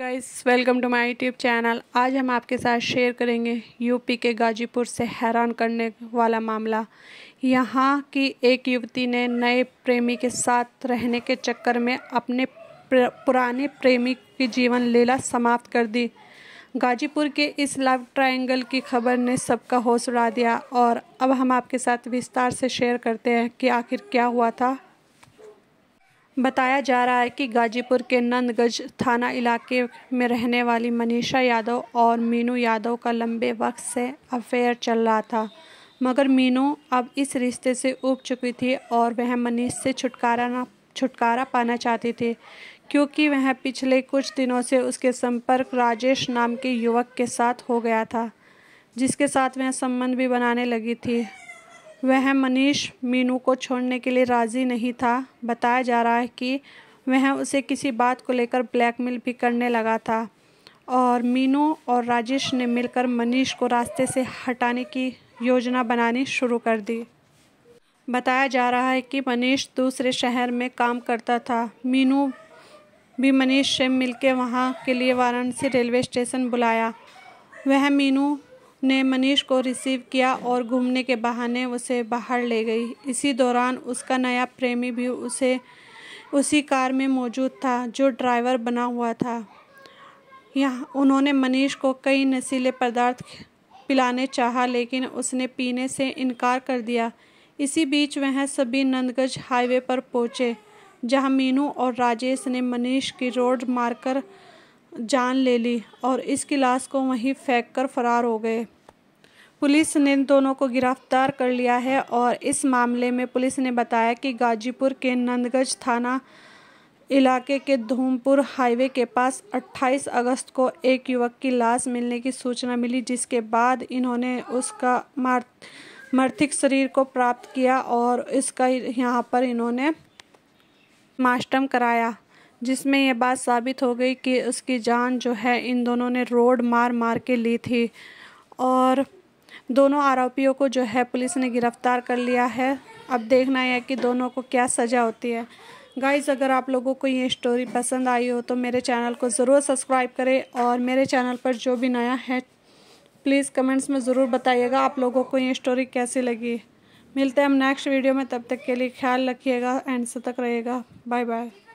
guys welcome to my YouTube channel आज हम आपके साथ शेयर करेंगे यूपी के गाजीपुर से हैरान करने वाला मामला यहाँ की एक युवती ने नए प्रेमी के साथ रहने के चक्कर में अपने पुराने प्रेमी की जीवन लीला समाप्त कर दी गाजीपुर के इस लव ट्रायंगल की खबर ने सबका होश उड़ा दिया और अब हम आपके साथ विस्तार से शेयर करते हैं कि आखिर क्या हुआ था बताया जा रहा है कि गाजीपुर के नंदगंज थाना इलाके में रहने वाली मनीषा यादव और मीनू यादव का लंबे वक्त से अफेयर चल रहा था मगर मीनू अब इस रिश्ते से उग चुकी थी और वह मनीष से छुटकारा ना छुटकारा पाना चाहती थी क्योंकि वह पिछले कुछ दिनों से उसके संपर्क राजेश नाम के युवक के साथ हो गया था जिसके साथ वह संबंध भी बनाने लगी थी वह मनीष मीनू को छोड़ने के लिए राज़ी नहीं था बताया जा रहा है कि वह उसे किसी बात को लेकर ब्लैकमेल भी करने लगा था और मीनू और राजेश ने मिलकर मनीष को रास्ते से हटाने की योजना बनानी शुरू कर दी बताया जा रहा है कि मनीष दूसरे शहर में काम करता था मीनू भी मनीष से मिलके वहाँ के लिए वाराणसी रेलवे स्टेशन बुलाया वह मीनू ने मनीष को रिसीव किया और घूमने के बहाने उसे बाहर ले गई इसी दौरान उसका नया प्रेमी भी उसे उसी कार में मौजूद था जो ड्राइवर बना हुआ था यहाँ उन्होंने मनीष को कई नशीले पदार्थ पिलाने चाहा लेकिन उसने पीने से इनकार कर दिया इसी बीच वह सभी नंदगंज हाईवे पर पहुँचे जहाँ मीनू और राजेश ने मनीष की रोड मारकर जान ले ली और इस गिलास को वहीं फेंक कर फरार हो गए पुलिस ने दोनों को गिरफ्तार कर लिया है और इस मामले में पुलिस ने बताया कि गाजीपुर के नंदगंज थाना इलाके के धूमपुर हाईवे के पास 28 अगस्त को एक युवक की लाश मिलने की सूचना मिली जिसके बाद इन्होंने उसका मार मर्थिक शरीर को प्राप्त किया और इसका यहाँ पर इन्होंने मास्टम कराया जिसमें यह बात साबित हो गई कि उसकी जान जो है इन दोनों ने रोड मार मार के ली थी और दोनों आरोपियों को जो है पुलिस ने गिरफ्तार कर लिया है अब देखना है कि दोनों को क्या सज़ा होती है गाइज़ अगर आप लोगों को ये स्टोरी पसंद आई हो तो मेरे चैनल को ज़रूर सब्सक्राइब करें और मेरे चैनल पर जो भी नया है प्लीज़ कमेंट्स में ज़रूर बताइएगा आप लोगों को ये स्टोरी कैसी लगी मिलते हैं हम नेक्स्ट वीडियो में तब तक के लिए ख्याल रखिएगा एंड से तक रहेगा बाय बाय